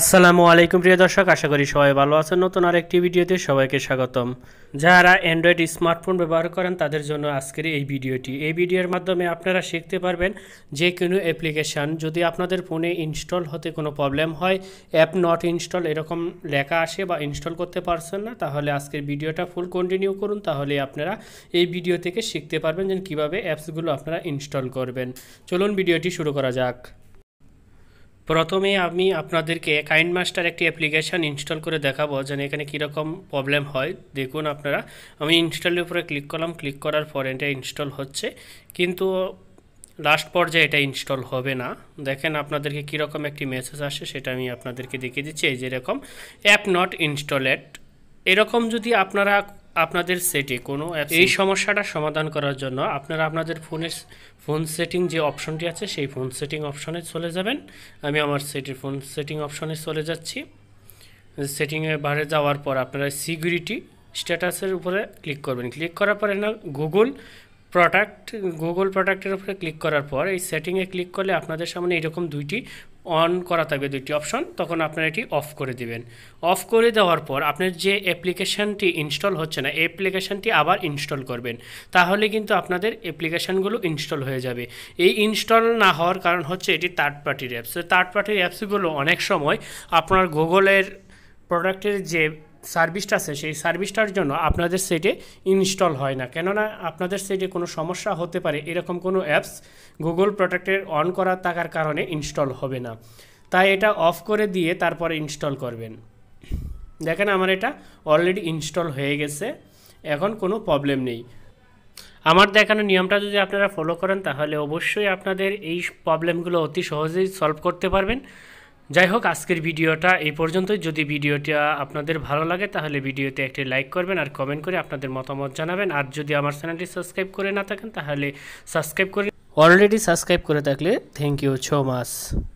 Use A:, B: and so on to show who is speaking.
A: আসসালামু আলাইকুম প্রিয় দর্শক আশা করি সবাই ভালো আছেন নতুন আরেকটি ভিডিওতে সবাইকে স্বাগতম যারা অ্যান্ড্রয়েড স্মার্টফোন ব্যবহার করেন তাদের জন্য আজকের এই ভিডিওটি এই ভিডিওর মাধ্যমে আপনারা শিখতে পারবেন যে কোনো অ্যাপ্লিকেশান যদি আপনাদের ফোনে ইনস্টল হতে কোনো প্রবলেম হয় অ্যাপ নট ইনস্টল এরকম লেখা আসে বা ইনস্টল করতে পারছেন না তাহলে আজকের ভিডিওটা ফুল কন্টিনিউ করুন তাহলে আপনারা এই ভিডিও থেকে শিখতে পারবেন যে কীভাবে অ্যাপসগুলো আপনারা ইনস্টল করবেন চলুন ভিডিওটি শুরু করা যাক প্রথমে আমি আপনাদেরকে কাইন্ড মাস্টার একটি অ্যাপ্লিকেশান ইনস্টল করে দেখাবো যেন এখানে কীরকম প্রবলেম হয় দেখুন আপনারা আমি ইনস্টলের উপরে ক্লিক করলাম ক্লিক করার পর এটা ইনস্টল হচ্ছে কিন্তু লাস্ট পর্যায়ে এটা ইনস্টল হবে না দেখেন আপনাদেরকে কীরকম একটি মেসেজ আসে সেটা আমি আপনাদেরকে দেখিয়ে দিচ্ছি এই যেরকম অ্যাপ নট ইনস্টলেড এরকম যদি আপনারা আপনাদের সেটে কোনো এই সমস্যাটা সমাধান করার জন্য আপনারা আপনাদের ফোনের ফোন সেটিং যে অপশনটি আছে সেই ফোন সেটিং অপশনে চলে যাবেন আমি আমার সেটের ফোন সেটিং অপশনে চলে যাচ্ছি সেটিংয়ে বাইরে যাওয়ার পর আপনারা সিকিউরিটি স্ট্যাটাসের উপরে ক্লিক করবেন ক্লিক করার পরে না গুগল প্রোডাক্ট গুগল প্রোডাক্টের উপরে ক্লিক করার পর এই সেটিংয়ে ক্লিক করলে আপনাদের সামনে এরকম দুইটি অন করা থাকবে দুইটি অপশন তখন আপনারা এটি অফ করে দিবেন অফ করে দেওয়ার পর আপনার যে অ্যাপ্লিকেশানটি ইনস্টল হচ্ছে না অ্যাপ্লিকেশানটি আবার ইনস্টল করবেন তাহলে কিন্তু আপনাদের অ্যাপ্লিকেশানগুলো ইনস্টল হয়ে যাবে এই ইনস্টল না হওয়ার কারণ হচ্ছে এটি থার্ড পার্টির অ্যাপস থার্ড পার্টির অ্যাপসগুলো অনেক সময় আপনার গুগলের প্রোডাক্টের যে সার্ভিসটা আছে সেই সার্ভিসটার জন্য আপনাদের সেটে ইনস্টল হয় না কেননা আপনাদের সেটে কোনো সমস্যা হতে পারে এরকম কোনো অ্যাপস গুগল প্রোডাক্টের অন করা থাকার কারণে ইনস্টল হবে না তাই এটা অফ করে দিয়ে তারপরে ইনস্টল করবেন দেখেন আমার এটা অলরেডি ইনস্টল হয়ে গেছে এখন কোনো প্রবলেম নেই আমার দেখানো নিয়মটা যদি আপনারা ফলো করেন তাহলে অবশ্যই আপনাদের এই প্রবলেমগুলো অতি সহজেই সলভ করতে পারবেন যাই হোক আজকের ভিডিওটা এই পর্যন্তই যদি ভিডিওটা আপনাদের ভালো লাগে তাহলে ভিডিওতে একটি লাইক করবেন আর কমেন্ট করে আপনাদের মতামত জানাবেন আর যদি আমার চ্যানেলটি সাবস্ক্রাইব করে না থাকেন তাহলে সাবস্ক্রাইব করে অলরেডি সাবস্ক্রাইব করে থাকলে থ্যাংক ইউ সো মাচ